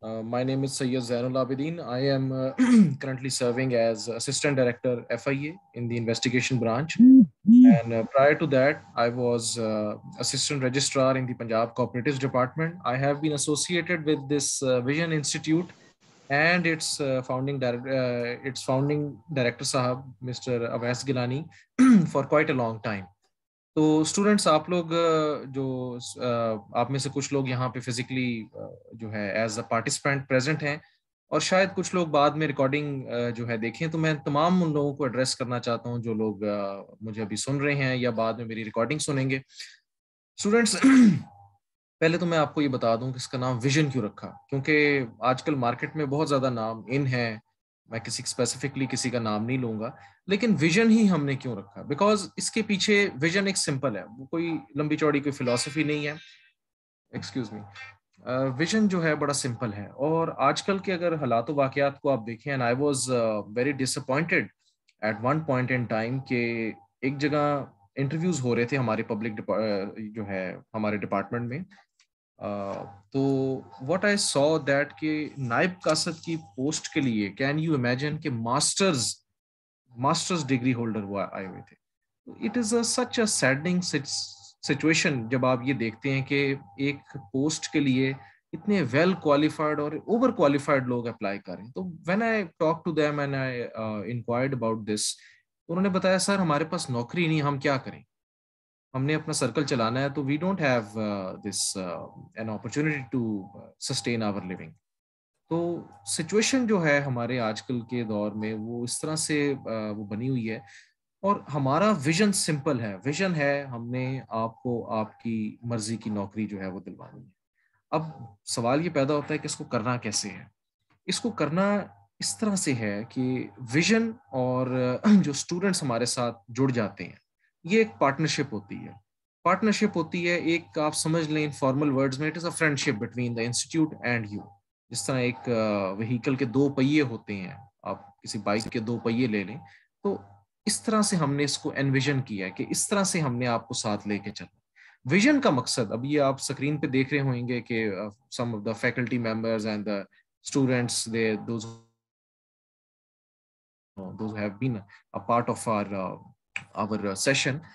Uh, my name is Sayyed Zainul Abidin. I am uh, currently serving as Assistant Director FIA in the investigation branch. Mm-hmm. And uh, prior to that, I was uh, Assistant Registrar in the Punjab Cooperatives Department. I have been associated with this uh, Vision Institute and its founding its founding director Sahab, Mr. Avais Gilani, for quite a long time. तो students आप लोग जो आप में से कुछ लोग यहाँ पे फिजिकली जो है एज अ पार्टिसिपेंट प्रेजेंट हैं और शायद कुछ लोग बाद में रिकॉर्डिंग जो है देखें तो मैं तमाम उन लोगों को एड्रेस करना चाहता हूँ जो लोग मुझे अभी सुन रहे हैं या बाद में मेरी रिकॉर्डिंग सुनेंगे स्टूडेंट्स पहले तो मैं आपको ये बता दूं कि इसका नाम विजन क्यों रखा क्योंकि आजकल मार्केट में बहुत ज़्यादा नाम इन है मैं किसी स्पेसिफिकली किसी का नाम नहीं लूंगा लेकिन विजन ही हमने क्यों रखा बिकॉज इसके पीछे विजन एक सिंपल है वो कोई लंबी चौड़ी कोई फिलोसफी नहीं है एक्सक्यूज मी विजन जो है बड़ा सिंपल है और आजकल के अगर हालात वाकयात को आप देखें and I was very disappointed at one point in time के एक जगह इंटरव्यूज हो रहे थे हमारे पब्लिक uh, जो है हमारे डिपार्टमेंट में Uh, तो व्हाट आई सॉ दैट कि नायब कासद की पोस्ट के लिए कैन यू इमेजिन के मास्टर्स मास्टर्स डिग्री होल्डर वो आए हुए थे it is such a saddening situation जब आप ये देखते हैं कि एक पोस्ट के लिए इतने वेल क्वालिफाइड और ओवर क्वालिफाइड लोग अप्लाई करें तो when I talk to them and I inquired about this उन्होंने बताया सर हमारे पास नौकरी नहीं हम क्या करें हमने अपना सर्कल चलाना है तो we don't have this an opportunity to sustain our living तो सिचुएशन जो है हमारे आजकल के दौर में वो इस तरह से uh, वो बनी हुई है और हमारा विजन सिंपल है विजन है हमने आपको आपकी मर्जी की नौकरी जो है वो दिलवानी है अब सवाल ये पैदा होता है कि इसको करना कैसे है इसको करना इस तरह से है कि विजन और uh, जो स्टूडेंट्स हमारे साथ जुड़ जाते हैं ये एक पार्टनरशिप होती है पार्टनरशिप होती है एक आप समझ लें इनफॉर्मल वर्ड्स में it is a friendship between the institute and you जिस तरह एक व्हीकल uh, के दो पहिए होते हैं आप किसी बाइक के दो पहिए ले लें तो इस तरह से हमने इसको एनविजन किया है कि इस तरह से हमने आपको साथ लेके चलना विजन का मकसद अब ये आप स्क्रीन पे देख रहे होंगे कि some of the faculty members and the students they those have been a part of part our session uh,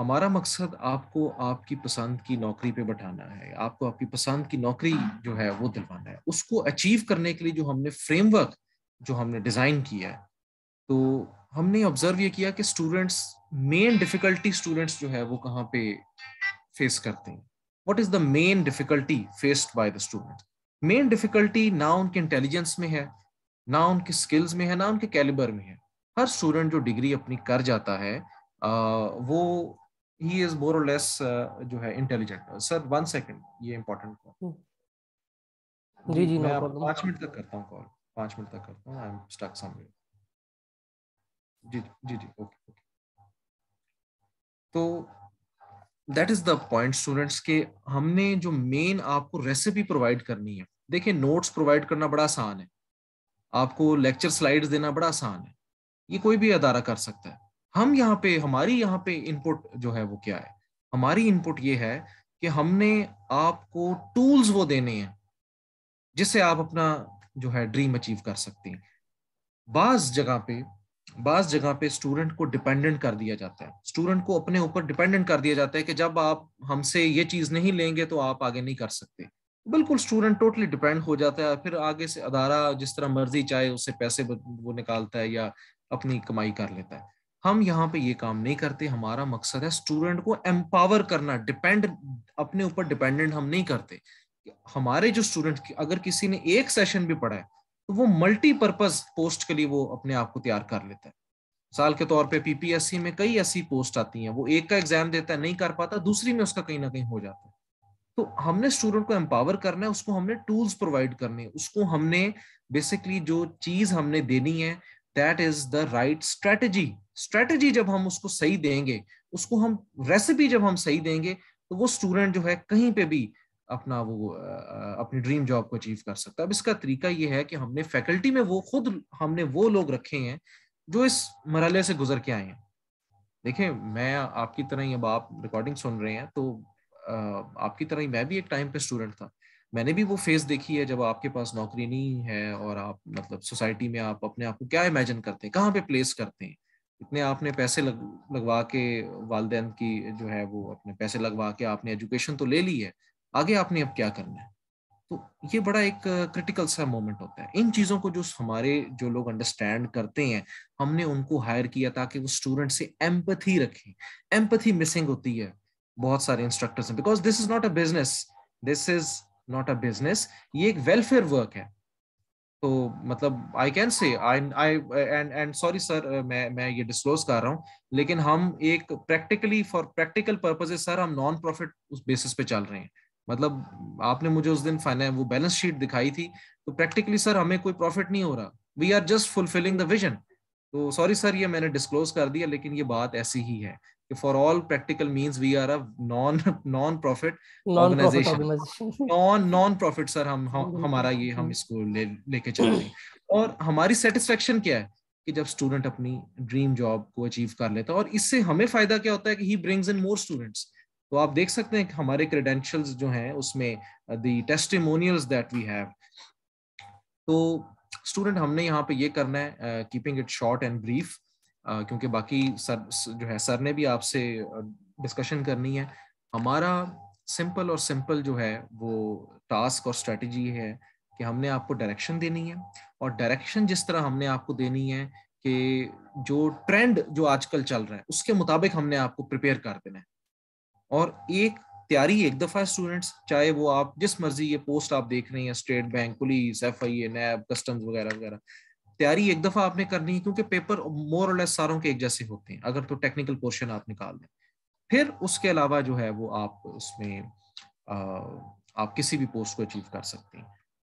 हमारा मकसद आपको आपकी पसंद की नौकरी पे बैठाना है आपको आपकी पसंद की नौकरी जो है वो दिलवाना है उसको अचीव करने के लिए जो हमने फ्रेमवर्क जो हमने डिज़ाइन किया है तो हमने ऑब्जर्व ये किया कि स्टूडेंट्स मेन डिफ़िकल्टी स्टूडेंट्स जो है वो कहाँ पे फेस करते हैं what is the main difficulty faced by the student main difficulty ना उनके इंटेलिजेंस में है ना उनके स्किल्स में है ना उनके कैलिबर में है हर स्टूडेंट जो डिग्री अपनी कर जाता है वो ही इज मोर और लेस जो है इंटेलिजेंट सर वन सेकेंड ये इम्पोर्टेंट हम्म। जी जी मैं पांच मिनट तक करता हूँ कॉल पांच मिनट तक करता हूँ आई एम स्टक समवेयर जी जी जी ओके ओके तो that is the point students के हमने जो मेन आपको रेसिपी प्रोवाइड करनी है देखिए नोट्स प्रोवाइड करना बड़ा आसान है आपको लेक्चर स्लाइड्स देना बड़ा आसान है ये कोई भी अदारा कर सकता है हम यहाँ पे हमारी यहाँ पे इनपुट जो है वो क्या है हमारी इनपुट ये है कि हमने आपको टूल्स वो देने हैं जिससे आप अपना जो है ड्रीम अचीव कर सकते हैं बाज जगह पे बाज जगह पे स्टूडेंट को डिपेंडेंट कर दिया जाता है स्टूडेंट को अपने ऊपर डिपेंडेंट कर दिया जाता है कि जब आप हमसे ये चीज़ नहीं लेंगे तो आप आगे नहीं कर सकते बिल्कुल स्टूडेंट टोटली डिपेंड हो जाता है फिर आगे से अदारा जिस तरह मर्जी चाहे उससे पैसे वो निकालता है या अपनी कमाई कर लेता है हम यहाँ पे ये काम नहीं करते हमारा मकसद है स्टूडेंट को एम्पावर करना डिपेंड अपने ऊपर डिपेंडेंट हम नहीं करते हमारे जो स्टूडेंट अगर किसी ने एक सेशन भी पढ़ा है तो वो मल्टीपर्पज पोस्ट के लिए वो अपने आप को तैयार कर लेता है साल के तौर पे पीपीएससी में कई ऐसी पोस्ट आती हैं वो एक का एग्जाम देता है नहीं कर पाता दूसरी में उसका कहीं ना कहीं हो जाता है तो हमने स्टूडेंट को एम्पावर करना है उसको हमने टूल्स प्रोवाइड करने उसको हमने बेसिकली जो चीज हमने देनी है that is the right strategy strategy जब हम उसको सही देंगे उसको हम रेसिपी जब हम सही देंगे तो वो स्टूडेंट जो है कहीं पे भी अपना वो अपनी ड्रीम जॉब को अचीव कर सकता है अब इसका तरीका ये है कि हमने फैकल्टी में वो खुद हमने वो लोग रखे हैं जो इस मरहले से गुजर के आए हैं देखें मैं आपकी तरह ही अब आप रिकॉर्डिंग सुन रहे हैं तो आपकी तरह ही मैं भी एक टाइम पे स्टूडेंट था मैंने भी वो फेज देखी है जब आपके पास नौकरी नहीं है और आप मतलब सोसाइटी में आप अपने आप को क्या इमेजिन करते हैं कहाँ पे प्लेस करते हैं इतने आपने पैसे लग लगवा के वालदे की जो है वो अपने पैसे लगवा के आपने एजुकेशन तो ले ली है आगे आपने अब क्या करना है तो ये बड़ा एक क्रिटिकल सा मोमेंट होता है इन चीज़ों को जो हमारे जो लोग अंडरस्टैंड करते हैं हमने उनको हायर किया ताकि वो स्टूडेंट से एम्पथी रखें एम्पथी मिसिंग होती है बहुत सारे इंस्ट्रक्टर्स हैं because this is not a business this is not a business ये एक वेलफेयर वर्क है तो मतलब I can say I I and and sorry sir मैं मैं ये डिस्क्लोज कर रहा हूँ लेकिन हम एक practically for practical purposes sir हम नॉन प्रॉफिट उस बेसिस पे चल रहे हैं मतलब आपने मुझे उस दिन फाइने वो बैलेंस शीट दिखाई थी तो प्रैक्टिकली सर हमें कोई प्रॉफिट नहीं हो रहा we are just fulfilling the vision तो सॉरी सर ये मैंने डिस्क्लोज कर दिया लेकिन ये बात ऐसी ही है for all practical means we are a non non-profit organization non non-profit sir हम mm-hmm. हमारा ये हम mm-hmm. इसको ले लेके चल रहे हैं और हमारी सेटिस्फेक्शन क्या है कि जब स्टूडेंट अपनी ड्रीम जॉब को अचीव कर लेता है और इससे हमें फायदा क्या होता है कि he brings in more students तो आप देख सकते हैं कि हमारे क्रेडेंशियल्स जो हैं उसमें the testimonials that we have तो स्टूडेंट हमने यहाँ पे ये करना है keeping it short and brief क्योंकि बाकी सर जो है सर ने भी आपसे डिस्कशन करनी है हमारा सिंपल और सिंपल जो है वो टास्क और स्ट्रेटजी है कि हमने आपको डायरेक्शन देनी है और डायरेक्शन जिस तरह हमने आपको देनी है कि जो ट्रेंड जो आजकल चल रहा है उसके मुताबिक हमने आपको प्रिपेयर कर देना है और एक तैयारी एक दफ़ा स्टूडेंट्स चाहे वो आप जिस मर्जी ये पोस्ट आप देख रहे हैं State Bank police F I A NAB customs वगैरह वगैरह तैयारी एक दफा आपने करनी है क्योंकि पेपर मोर और लेस सारों के एक जैसे होते हैं अगर तो टेक्निकल पोर्शन आप निकाल लें फिर उसके अलावा जो है वो आप उसमें आ, आप किसी भी पोस्ट को अचीव कर सकते हैं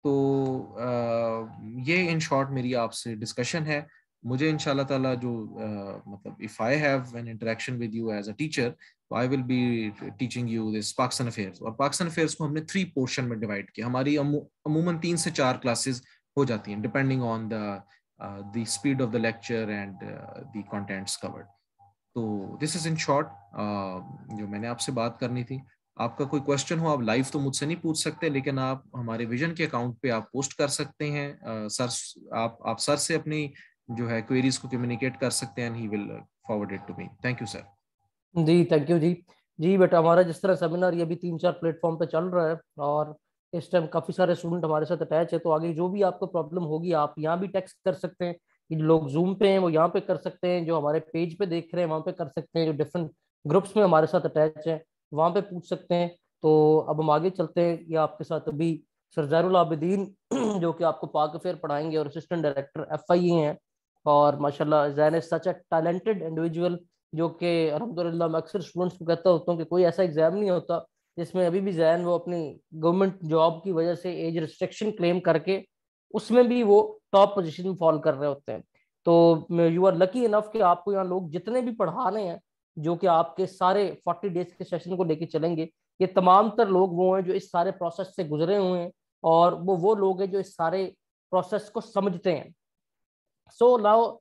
तो आ, ये इन शॉर्ट मेरी आपसे डिस्कशन है मुझे इन ताला जो आ, मतलब if I have an interaction with you as a teacher तो I will be teaching you this Pakistan affairs और पाकिस्तान अफेयर्स को हमने थ्री पोर्शन में डिवाइड किया हमारी अमूमन तीन से चार क्लासेस हो जाती हैं depending on the uh, the speed of the lecture and uh, the contents covered तो दिस इज इन शॉर्ट जो मैंने आपसे बात करनी थी आपका कोई क्वेश्चन हो आप लाइव तो मुझसे नहीं पूछ सकते लेकिन आप हमारे विजन के अकाउंट पे आप पोस्ट कर सकते हैं सर uh, आप आप सर से अपनी जो है क्वेरीज को कम्युनिकेट कर सकते हैं he will forward it to me thank you sir जी थैंक यू जी जी बेटा हमारा जिस तरह सेमिनार ये भी तीन चार प्लेटफॉर्म पे चल रहा है और इस टाइम काफी सारे स्टूडेंट हमारे साथ अटैच है तो आगे जो भी आपको प्रॉब्लम होगी आप यहाँ भी टेक्स्ट कर सकते हैं जो लोग जूम पे हैं वो यहाँ पे कर सकते हैं जो हमारे पेज पे देख रहे हैं वहाँ पे कर सकते हैं जो डिफरेंट ग्रुप्स में हमारे साथ अटैच है वहाँ पे पूछ सकते हैं तो अब हम आगे चलते हैं ये आपके साथ अभी सरजारदीन जो कि आपको पाक अफेयर पढ़ाएंगे और असिस्टेंट डायरेक्टर एफ आई हैं और माशाला Jain is such a talented individual जो कि अलहमदिल्ला मैं अक्सर स्टूडेंट्स को कहता होता हूँ कि कोई ऐसा एग्जाम नहीं होता जिसमें अभी भी जैन वो अपनी गवर्नमेंट जॉब की वजह से एज रिस्ट्रिक्शन क्लेम करके उसमें भी वो टॉप पोजिशन में फॉल कर रहे होते हैं तो यू आर लकी इनफ कि आपको यहाँ लोग जितने भी पढ़ा रहे हैं जो कि आपके सारे फोर्टी डेज के सेशन को लेके चलेंगे ये तमाम तर लोग वो हैं जो इस सारे प्रोसेस से गुजरे हुए हैं और वो वो लोग हैं जो इस सारे प्रोसेस को समझते हैं so now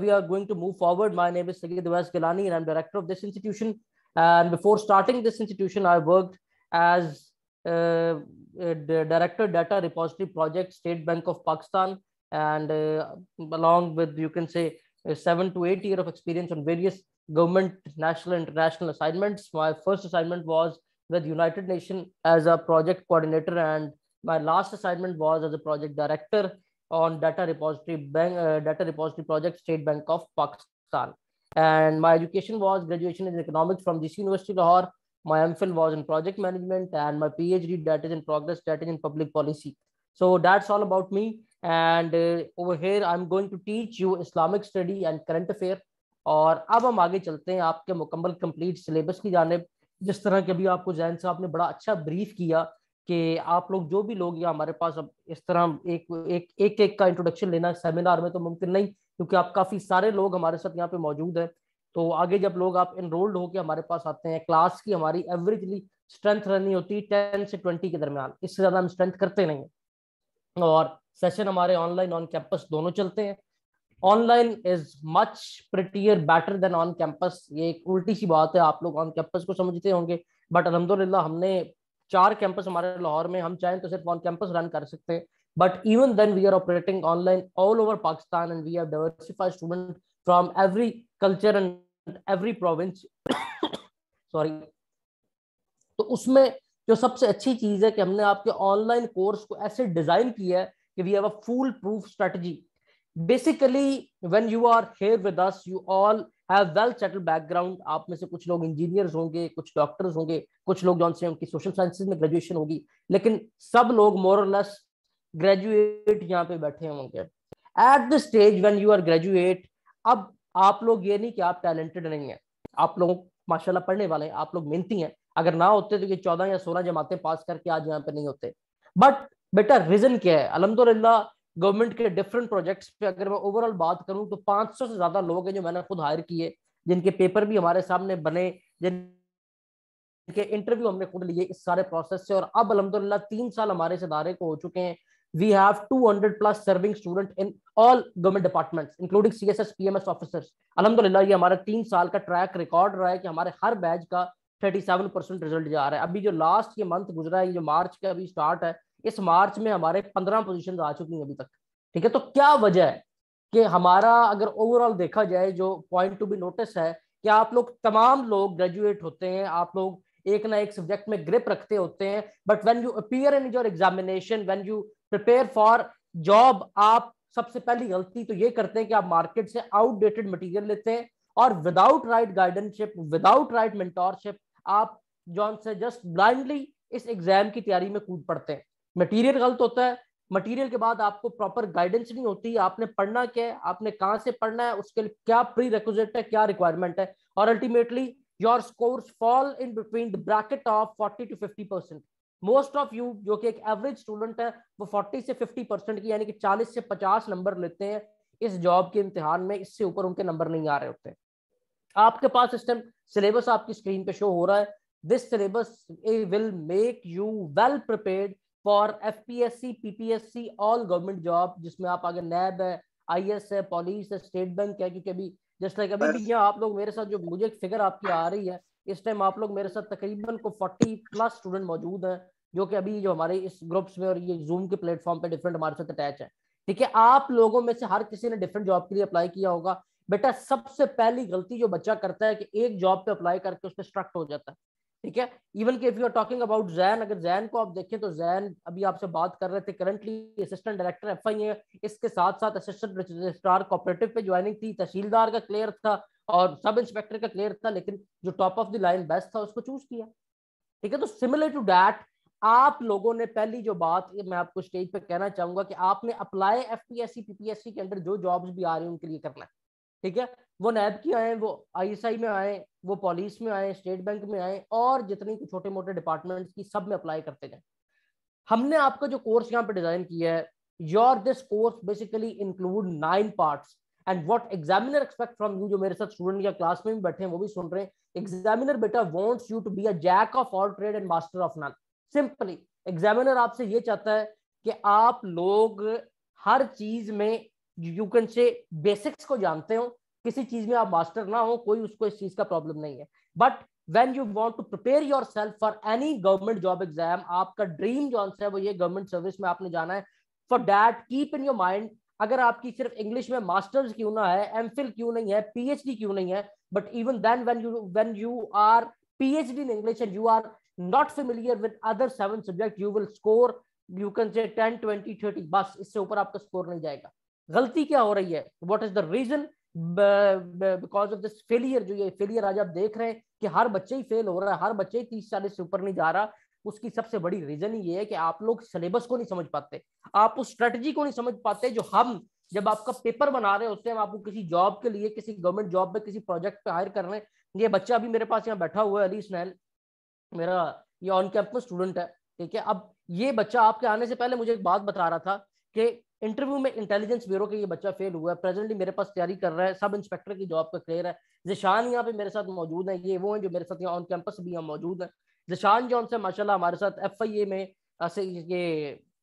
we are going to move forward my name is Gilani and I am director of this institution And before starting this institution, I worked as uh, director data repository project, State Bank of Pakistan, and uh, along with you can say seven to eight year of experience on various government national international assignments. My first assignment was with United Nations as a project coordinator, and my last assignment was as a project director on data repository bank uh, data repository project, State Bank of Pakistan. and my education was graduation in economics from this University Lahore. My MPhil was in project management and my PhD that is in progress that is in public policy. So that's all about me. And uh, over here I'm going to teach you Islamic study and current affair. और अब हम आगे चलते हैं आपके मुकम्मल complete syllabus की जानब जिस तरह के भी आपको जैन साहब ने बड़ा अच्छा ब्रीफ किया कि आप लोग जो भी लोग या हमारे पास अब इस तरह एक एक एक, एक का इंट्रोडक्शन लेना सेमिनार में तो मुमकिन नहीं क्योंकि आप काफ़ी सारे लोग हमारे साथ यहाँ पे मौजूद है तो आगे जब लोग आप इनरोल्ड होकर हमारे पास आते हैं क्लास की हमारी एवरेजली स्ट्रेंथ रहनी होती है टेन से ट्वेंटी के दरमियान इससे ज़्यादा हम स्ट्रेंथ करते नहीं और सेशन हमारे ऑनलाइन ऑन कैंपस दोनों चलते हैं online is much prettier better than on campus ये एक उल्टी सी बात है आप लोग ऑन कैंपस को समझते होंगे बट अलहमदुल्ला हमने चार कैंपस हमारे लाहौर में हम चाहें तो सिर्फ ऑन कैंपस रन कर सकते हैं But even then, we are operating online all over Pakistan and we have diversified students from every culture and every province. Sorry तो उसमें जो सबसे अच्छी चीज़ है कि हमने आपके ऑनलाइन कोर्स को ऐसे डिज़ाइन किया है कि we have a full proof strategy basically when you are here with us you all have well settled background आप में से कुछ लोग इंजीनियर्स होंगे कुछ डॉक्टर्स होंगे कुछ लोग जॉन से उनकी सोशल साइंसेज में ग्रेजुएशन होगी लेकिन सब लोग मोरलेस ग्रेजुएट यहाँ पे बैठे होंगे at the stage when you are graduate अब आप लोग ये नहीं कि आप टैलेंटेड नहीं है आप लोग माशाल्लाह पढ़ने वाले हैं आप लोग मेहनती हैं अगर ना होते तो ये चौदह या सोलह जमातें पास करके आज यहाँ पे नहीं होते बट बेटा रीजन क्या है अलहमदुल्ला गवर्नमेंट के डिफरेंट प्रोजेक्ट्स पे अगर मैं ओवरऑल बात करूँ तो सौ से ज्यादा लोग हैं जो मैंने खुद हायर किए जिनके पेपर भी हमारे सामने बने जिनके इंटरव्यू हमने खुद लिए इस सारे प्रोसेस से और अब अलहमदुल्ला तीन साल हमारे इस को हो चुके हैं we have 200 plus serving student in all government departments including css pms officers alhamdulillah ye hamara 3 saal ka track record raha hai ki हमारे हर बैच का 37% रिजल्ट जा रहा है अभी जो लास्ट ये मंथ गुजरा है जो मार्च का अभी स्टार्ट है इस मार्च में हमारे 15 पोजीशन आ चुकी हैं अभी तक ठीक है तो क्या वजह है कि हमारा अगर ओवरऑल देखा जाए जो पॉइंट टू बी नोटिस है कि आप लोग तमाम लोग ग्रेजुएट होते हैं आप लोग एक ना एक सब्जेक्ट में ग्रिप रखते होते हैं but when you appear in your examination when you prepare for job आप सबसे पहली गलती तो ये करते हैं कि आप मार्केट से आउटडेटेड मटेरियल लेते हैं और without right guidanceship without right mentorship आप जॉन से जस्ट ब्लाइंडली इस एग्जाम की तैयारी में कूद पड़ते हैं मटेरियल गलत होता है मटेरियल के बाद आपको प्रॉपर गाइडेंस नहीं होती आपने पढ़ना क्या है आपने कहाँ से पढ़ना है उसके लिए क्या प्री रिक्विजिट है क्या रिक्वायरमेंट है और ultimately your scores fall in between the bracket of forty to fifty percent most of you जो कि एक एवरेज स्टूडेंट है वो 40 से 50 परसेंट की यानी कि 40 से 50 नंबर लेते हैं इस जॉब के इम्तिहान में इससे ऊपर उनके नंबर नहीं आ रहे होते आपके पास इस टाइम सिलेबस आपकी स्क्रीन पे शो हो रहा है this syllabus will make you well prepared for F P all government job जिसमें आप आगे नैब है आई है पॉलिस है स्टेट बैंक है क्योंकि अभी जस्ट लाइक अभी भी आप लोग मेरे साथ जो मुझे फिगर आपकी आ रही है इस टाइम आप लोग मेरे साथ तकरीबन को फोर्टी प्लस स्टूडेंट मौजूद हैं जो कि अभी जो हमारे इस ग्रुप्स में और ये जूम के प्लेटफॉर्म पे डिफरेंट हमारे साथ अटैच है ठीक है आप लोगों में से हर किसी ने डिफरेंट जॉब के लिए अप्लाई किया होगा बेटा सबसे पहली गलती जो बच्चा करता है कि एक जॉब पे अप्लाई करके उस पर स्ट्रक्ट हो जाता है ठीक है इवन के if you are talking about जैन अगर जैन को आप देखें तो जैन अभी आपसे बात कर रहे थे currently assistant director F I है इसके साथ साथ असिस्टेंट रजिस्ट्रार कोऑपरेटिव पे ज्वाइनिंग थी तहसीलदार का क्लियर था और सब इंस्पेक्टर का क्लियर था लेकिन जो top of the line best था उसको चूज किया ठीक है तो सिमिलर टू डैट आप लोगों ने पहली जो बात मैं आपको स्टेज पे कहना चाहूंगा कि आपने अप्लाई एफ पीपीएससी के अंडर जो जॉब्स भी आ रही है उनके लिए करना है ठीक है वो नैब की आए वो आईएसआई में आए वो पुलिस में आए स्टेट बैंक में आए और जितनी छोटे मोटे डिपार्टमेंट की सब में अप्लाई करते जाए हमने आपका जो कोर्स यहाँ पे डिजाइन किया है your this course basically include nine parts and what examiner expect from you जो मेरे साथ स्टूडेंट या क्लास में भी बैठे हैं वो भी सुन रहे हैं एग्जामिनर बेटा wants you to be a jack of all trade and master of none simply examiner आपसे ये चाहता है कि आप लोग हर चीज में यू कैन से बेसिक्स को जानते हो किसी चीज में आप मास्टर ना हो कोई उसको इस चीज का प्रॉब्लम नहीं है but when you want to prepare yourself for any government job exam आपका ड्रीम जो आंसर है वो ये गवर्नमेंट सर्विस में आपने जाना है for that keep in your mind अगर आपकी सिर्फ इंग्लिश में मास्टर्स क्यों ना है एम क्यों नहीं है पी क्यों नहीं है but even then when you when you are D in English and you are not familiar with other seven subject you will score you can say ten twenty thirty बस इससे ऊपर आपका स्कोर नहीं जाएगा गलती क्या हो रही है what is the reason because of this failure जो ये फेलियर आज आप देख रहे हैं कि हर बच्चे ही फेल हो रहा है हर बच्चे ही तीस चालीस से ऊपर नहीं जा रहा उसकी सबसे बड़ी रीजन ये है कि आप लोग सिलेबस को नहीं समझ पाते आप उस स्ट्रेटजी को नहीं समझ पाते जो हम जब आपका पेपर बना रहे होते हैं आपको किसी जॉब के लिए किसी गवर्नमेंट जॉब में किसी प्रोजेक्ट पे हायर कर रहे हैं ये बच्चा अभी मेरे पास यहाँ बैठा हुआ है अली स्नैल मेरा ये ऑन कैंपस स्टूडेंट है ठीक है अब ये बच्चा आपके आने से पहले मुझे एक बात बता रहा था कि इंटरव्यू में इंटेलिजेंस ब्यूरो के ये बच्चा फेल हुआ है प्रेजेंटली मेरे पास तैयारी कर रहा है सब इंस्पेक्टर की जॉब का क्लियर है जिशान यहाँ पे मेरे साथ मौजूद है ये वो है जो मेरे साथ यहाँ ऑन कैंपस भी यहाँ मौजूद है जशान जॉन से माशाल्लाह हमारे साथ एफ आई ए में ऐसे ये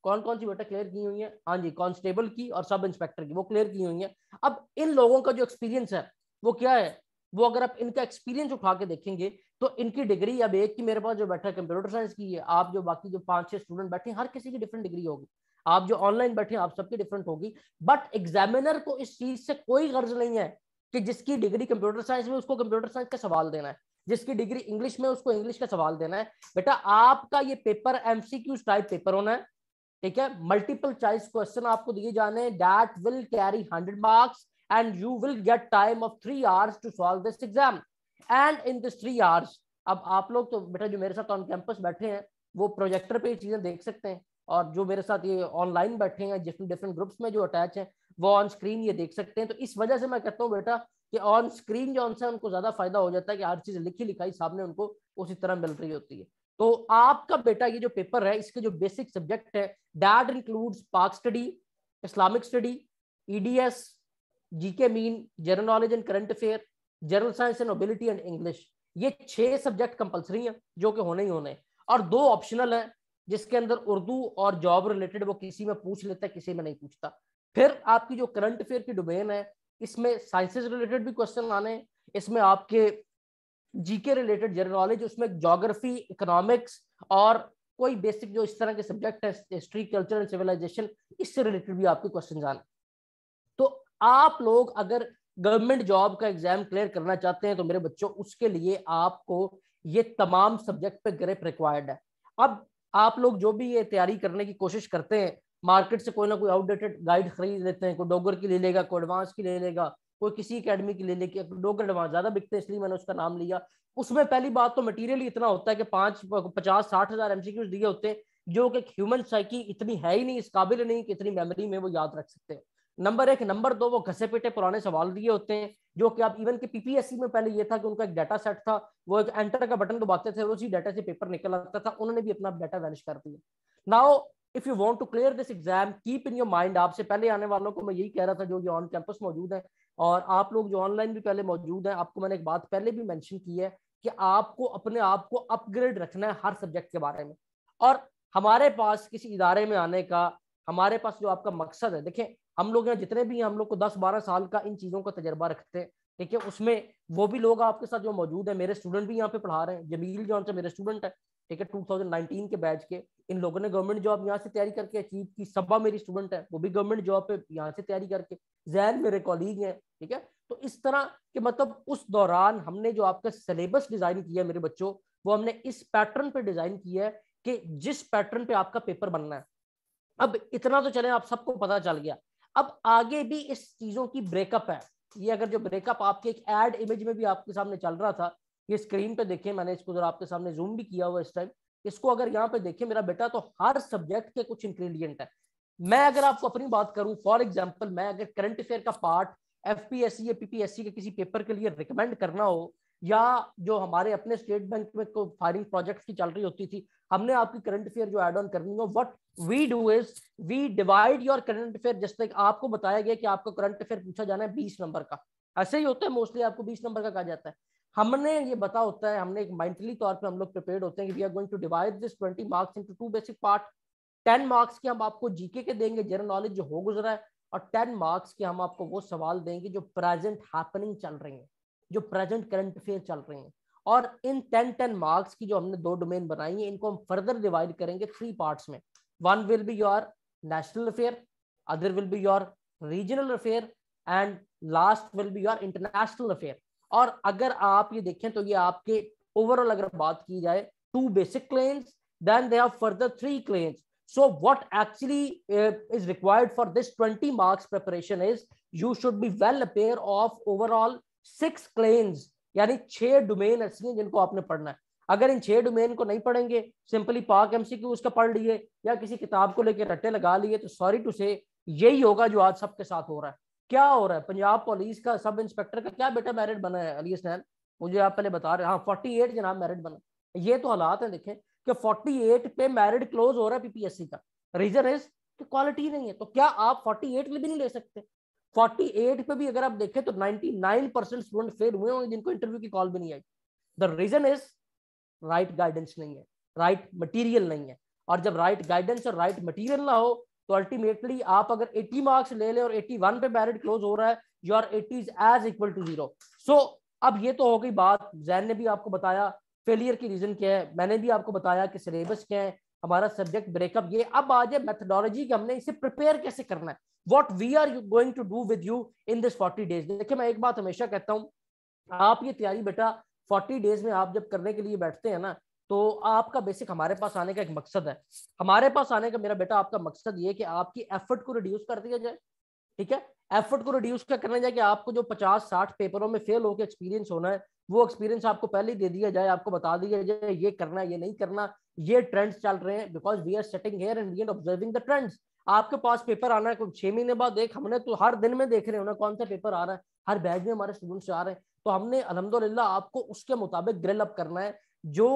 कौन कौन सी बेटा क्लियर की हुई है हाँ जी कांस्टेबल की और सब इंस्पेक्टर की वो क्लियर की हुई है अब इन लोगों का जो एक्सपीरियंस है वो क्या है वो अगर आप इनका एक्सपीरियंस उठा के देखेंगे तो इनकी डिग्री अब एक की मेरे पास जो बैठा कंप्यूटर साइंस की है आप जो बाकी जो पांच छह स्टूडेंट बैठे हर किसी की डिफरेंट डिग्री होगी आप जो ऑनलाइन बैठे आप सबकी डिफरेंट होगी बट एग्जामिनर को इस चीज से कोई गर्ज नहीं है कि जिसकी डिग्री कंप्यूटर साइंस में उसको कंप्यूटर साइंस का सवाल देना है जिसकी डिग्री इंग्लिश में उसको इंग्लिश का सवाल देना है बेटा आपका ये पेपर एमसीक्यू टाइप पेपर होना है ठीक है मल्टीपल चॉइस क्वेश्चन आपको दिए जाने that will carry hundred marks and you will get time of three hours to solve this exam and in this three hours अब आप लोग तो बेटा जो मेरे साथ ऑन कैंपस बैठे हैं वो प्रोजेक्टर पे चीजें देख सकते हैं और जो मेरे साथ ये ऑनलाइन बैठे हैं डिफरेंट डिफरेंट ग्रुप्स में जो अटैच हैं वो ऑन स्क्रीन ये देख सकते हैं तो इस वजह से मैं कहता हूँ बेटा कि ऑन स्क्रीन जो आंसर उनको ज्यादा फायदा हो जाता है कि हर चीज लिखी लिखाई सामने उनको उसी तरह मिल रही होती है तो आपका बेटा ये जो पेपर है इसके जो बेसिक सब्जेक्ट है that includes Pak study Islamic study EDS GK mean general knowledge and current affair general science and mobility and English ये छह सब्जेक्ट कंपलसरी हैं जो कि होने ही होने हैं और दो ऑप्शनल हैं जिसके अंदर उर्दू और जॉब रिलेटेड वो किसी में पूछ लेता है किसी में नहीं पूछता फिर आपकी जो करंट अफेयर की डोमेन है इसमें साइंसेज रिलेटेड भी क्वेश्चन आने इसमें आपके जीके रिलेटेड जनरल नॉलेज उसमें जोग्राफी इकोनॉमिक्स और कोई बेसिक जो इस तरह के सब्जेक्ट है हिस्ट्री कल्चर एंड सिविलाइजेशन इससे रिलेटेड भी आपके क्वेश्चन आने तो आप लोग अगर गवर्नमेंट जॉब का एग्जाम क्लियर करना चाहते हैं तो मेरे बच्चों उसके लिए आपको ये तमाम सब्जेक्ट पे ग्रेप रिक्वायर्ड है अब आप लोग जो भी ये तैयारी करने की कोशिश करते हैं मार्केट से कोई ना कोई आउटडेटेड गाइड खरीद लेते हैं कोई डोगर की ले लेगा कोई एडवांस की ले लेगा कोई किसी अकेडमी की ले लेगी डोगर एडवांस ज़्यादा बिकते हैं इसलिए मैंने उसका नाम लिया उसमें पहली बात तो मटीरियल इतना होता है कि पाँच पचास साठ हज़ार एम दिए होते हैं जो कि ह्यूमन साइकी इतनी है ही नहीं इस काबिल नहीं कि इतनी मेमोरी में वो याद रख सकते हैं नंबर एक नंबर दो वो घसे पेटे पुराने सवाल दिए होते हैं जो कि आप इवन के पीपीएससी में पहले ये था कि उनका एक डाटा सेट था वो एक एंटर का बटन दबाते थे और उसी डाटा से पेपर निकल आता था उन्होंने भी अपना डाटा वैनिश कर दिया now if you want to clear this exam keep in your mind आपसे पहले आने वालों को मैं यही कह रहा था जो ये ऑन कैंपस मौजूद है और आप लोग जो ऑनलाइन भी पहले मौजूद हैं आपको मैंने एक बात पहले भी मैंशन की है कि आपको अपने आप को अपग्रेड रखना है हर सब्जेक्ट के बारे में और हमारे पास किसी इदारे में आने का हमारे पास जो आपका मकसद है देखें हम लोग यहाँ जितने भी हैं हम लोग को दस बारह साल का इन चीज़ों का तजर्बा रखते हैं ठीक है उसमें वो भी लोग आपके साथ जो मौजूद है मेरे स्टूडेंट भी यहाँ पे पढ़ा रहे हैं जमील जॉन से मेरे स्टूडेंट है ठीक है 2019 के बैच के इन लोगों ने गवर्नमेंट जॉब यहाँ से तैयारी करके अचीव की सबा मेरी स्टूडेंट है वो भी गवर्नमेंट जॉब पे यहाँ से तैयारी करके जैन मेरे कॉलीग हैं ठीक है तो इस तरह के मतलब उस दौरान हमने जो आपका सिलेबस डिजाइन किया मेरे बच्चों वो हमने इस पैटर्न पे डिजाइन किया है कि जिस पैटर्न पे आपका पेपर बनना है अब इतना तो चले आप सबको पता चल गया अब आगे भी इस चीजों की ब्रेकअप है ये अगर जो ब्रेकअप आपके एक एड इमेज में भी आपके सामने चल रहा था ये स्क्रीन पे देखे मैंने इसको जरा आपके सामने जूम भी किया हुआ इस टाइम इसको अगर यहाँ पे देखे मेरा बेटा तो हर सब्जेक्ट के कुछ इंग्रीडियंट है मैं अगर आपको अपनी बात करूं फॉर एग्जाम्पल मैं अगर करंट अफेयर का पार्ट एफ या पीपीएससी के किसी पेपर के लिए रिकमेंड करना हो या जो हमारे अपने स्टेट बैंक में फायरिंग प्रोजेक्ट की चल रही होती थी हमने आपकी करंट अफेयर जो एड ऑन करनी हो what we do is we divide your current affair जैसे आपको बताया गया कि आपको करंट अफेयर पूछा जाना है बीस नंबर का ऐसे ही होता है मोस्टली आपको बीस नंबर का कहा जाता है हमने ये बता होता है हमने एक माइंडली तौर पे हम लोग प्रिपेयर होते हैं कि we are going to divide this twenty marks into two basic part ten marks के हम आपको जीके के देंगे जनरल नॉलेज जो हो गुजरा है और टेन मार्क्स के हम आपको वो सवाल देंगे जो प्रेजेंट हैपनिंग चल रही है जो प्रेजेंट करंट अफेयर चल रही है और इन टेन टेन मार्क्स की जो हमने दो डोमेन बनाई है इनको हम फर्दर डिवाइड करेंगे थ्री पार्ट्स में one will be your national affair other will be your regional affair and last will be your international affair और अगर आप ये देखें तो ये आपके ओवरऑल अगर बात की जाए two basic claims then they have further three claims so what actually is required for this twenty marks preparation is you should be well aware of overall six claims यानी छह डोमेन ऐसी हैं जिनको आपने पढ़ना है अगर इन छह डोमेन को नहीं पढ़ेंगे सिंपली पाक एमसीक्यू उसका पढ़ लिए या किसी किताब को लेकर रट्टे लगा लिए तो सॉरी टू से यही होगा जो आज सबके साथ हो रहा है क्या हो रहा है पंजाब पुलिस का सब इंस्पेक्टर का क्या बेटा मेरिट बना है अली स्नैन मुझे आप पहले बता रहे हाँ फोर्टी एट जनाब मेरिट बना ये तो हालात है देखें कि फोर्टी एट पे मेरिट क्लोज हो रहा है पीपीएससी का रीजन इज कि क्वालिटी नहीं है तो क्या आप 48 में भी नहीं ले सकते 48 पे भी अगर आप देखें तो 99 परसेंट स्टूडेंट फेल हुए होंगे जिनको इंटरव्यू की कॉल भी नहीं आई the reason is right guidance नहीं है राइट right मटीरियल नहीं है और जब राइट गाइडेंस और राइट मटीरियल ना हो तो अल्टीमेटली आप अगर 80 मार्क्स ले लें और 81 पे मैरिट क्लोज हो रहा है your eighty is as equal to zero so अब ये तो हो गई बात जैन ने भी आपको बताया फेलियर की रीजन क्या है मैंने भी आपको बताया कि सिलेबस क्या है हमारा सब्जेक्ट ब्रेकअप ये अब आ जाए मेथडोलॉजी कि हमने इसे प्रिपेयर कैसे करना है what we are going to do with you in this forty days देखिए मैं एक बात हमेशा कहता हूँ आप ये तैयारी बेटा फोर्टी डेज में आप जब करने के लिए बैठते हैं ना तो आपका बेसिक हमारे पास आने का एक मकसद है हमारे पास आने का मेरा बेटा आपका मकसद ये कि आपकी एफर्ट को रिड्यूस कर दिया जाए ठीक है एफर्ट को रिड्यूस क्या करना चाहिए कि आपको जो पचास साठ पेपरों में फेल होकर एक्सपीरियंस होना है वो एक्सपीरियंस आपको पहले दे दिया जाए आपको बता दिया जाए ये करना ये नहीं करना ये ट्रेंड्स चल रहे हैं because we are setting here and we are observing the trends आपके पास पेपर आना है छह महीने बाद देख हमने तो हर दिन में देख रहे हैं कौन सा पेपर आ रहा है हर बैच में हमारे स्टूडेंट्स आ रहे हैं तो हमने अलहमदुल्ला आपको उसके मुताबिक ग्रिल अप करना है जो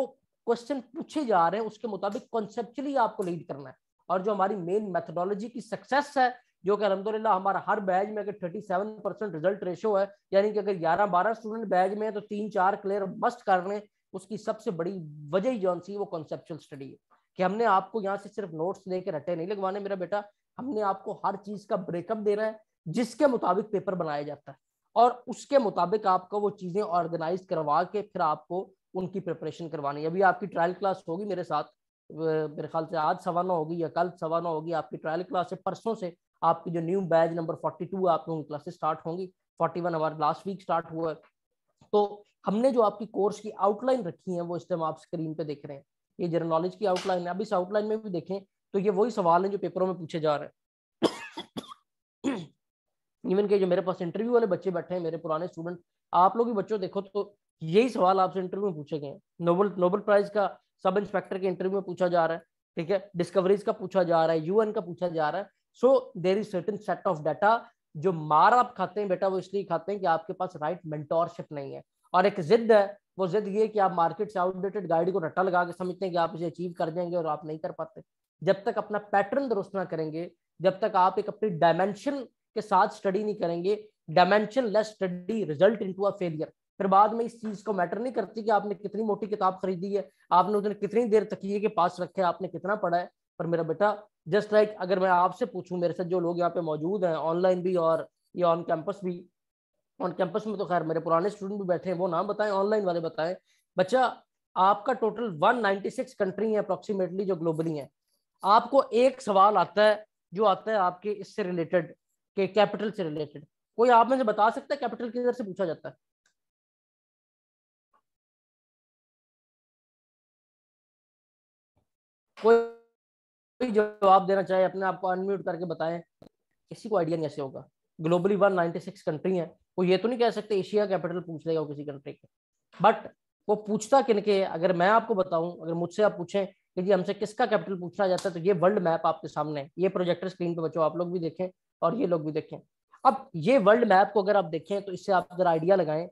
क्वेश्चन पूछे जा रहे हैं उसके मुताबिक कॉन्सेप्चुअली आपको लीड करना है और जो हमारी मेन मेथडोलॉजी की सक्सेस है जो कि अलहमदुल्ला हमारा हर बैच में अगर 37 परसेंट रिजल्ट रेशो है यानी कि अगर 11 12 स्टूडेंट बैच में है तो तीन चार क्लियर मस्ट कर रहे उसकी सबसे बड़ी वजह ही जो सी वो कॉन्सेप्चुअल स्टडी है कि हमने आपको यहाँ से सिर्फ नोट्स दे रटे नहीं लगवाने मेरा बेटा हमने आपको हर चीज का ब्रेकअप देना है जिसके मुताबिक पेपर बनाया जाता है और उसके मुताबिक आपको वो चीजें ऑर्गेनाइज करवा के फिर आपको उनकी प्रिपरेशन करवानी है अभी आपकी ट्रायल क्लास होगी मेरे साथ मेरे ख्याल से आज सवाना होगी या कल सवाना होगी आपकी ट्रायल क्लास है परसों से आपकी जो new batch number forty two है आप लोगों की क्लासेस स्टार्ट होंगी फोर्टी वन हमारा लास्ट वीक स्टार्ट हुआ है तो हमने जो आपकी कोर्स की आउटलाइन रखी है वो इस टाइम आप स्क्रीन पे देख रहे हैं ये जनरल नॉलेज की आउटलाइन है अब इस आउटलाइन में भी देखें तो ये वही सवाल है जो पेपरों में पूछे जा रहे हैं इवन के जो मेरे पास इंटरव्यू वाले बच्चे बैठे हैं मेरे पुराने स्टूडेंट आप लोग भी बच्चों देखो तो यही सवाल आपसे इंटरव्यू में पूछे गए हैं नोबल नोबल प्राइज का सब इंस्पेक्टर के इंटरव्यू में पूछा जा रहा है ठीक है डिस्कवरीज का पूछा जा रहा है यूएन का पूछा जा रहा है so there is certain set of data जो मार आप खाते हैं बेटा वो इसलिए खाते हैं कि आपके पास राइट मेंटोरशिप नहीं है और एक जिद है वो जिद ये कि आप मार्केट से आउटडेटेड गाइड को रट्टा लगा के समझते हैं कि आप इसे अचीव कर जाएंगे और आप नहीं कर पाते जब तक अपना पैटर्न दुरुस्त ना करेंगे जब तक आप एक अपनी डायमेंशन के साथ स्टडी नहीं करेंगे dimensionless study result into a failure फिर बाद में इस चीज को मैटर नहीं करती कि आपने कितनी मोटी किताब खरीदी है आपने उधर कितनी देर तकिए के पास रखे आपने कितना पढ़ा है पर मेरा बेटा जस्ट लाइक like, अगर मैं आपसे पूछूं मेरे साथ जो लोग यहाँ पे मौजूद हैं ऑनलाइन भी और ये ऑन कैंपस भी ऑन कैंपस में तो खैर मेरे पुराने स्टूडेंट भी बैठे हैं वो नाम बताएं ऑनलाइन वाले बताएं बच्चा आपका टोटल 196 कंट्री है अप्रोक्सीमेटली जो ग्लोबली है आपको एक सवाल आता है जो आता है आपके इससे रिलेटेड के कैपिटल से रिलेटेड कोई आप में से बता सकता है कैपिटल किधर से पूछा जाता है कोई कोई जवाब देना चाहे अपने आप को अनम्यूट करके बताएं किसी को आइडिया नहीं ऐसे होगा globally one ninety six country है वो ये तो नहीं कह सकते एशिया कैपिटल पूछ लेगा किसी कंट्री के बट वो पूछता किन के अगर मैं आपको बताऊं अगर मुझसे आप पूछें कि जी हमसे किसका कैपिटल पूछना जाता है तो ये वर्ल्ड मैप आपके सामने है ये प्रोजेक्टर स्क्रीन पे बचो आप लोग भी देखें और ये लोग भी देखें अब ये वर्ल्ड मैप को अगर आप देखें तो इससे आप अगर आइडिया लगाएं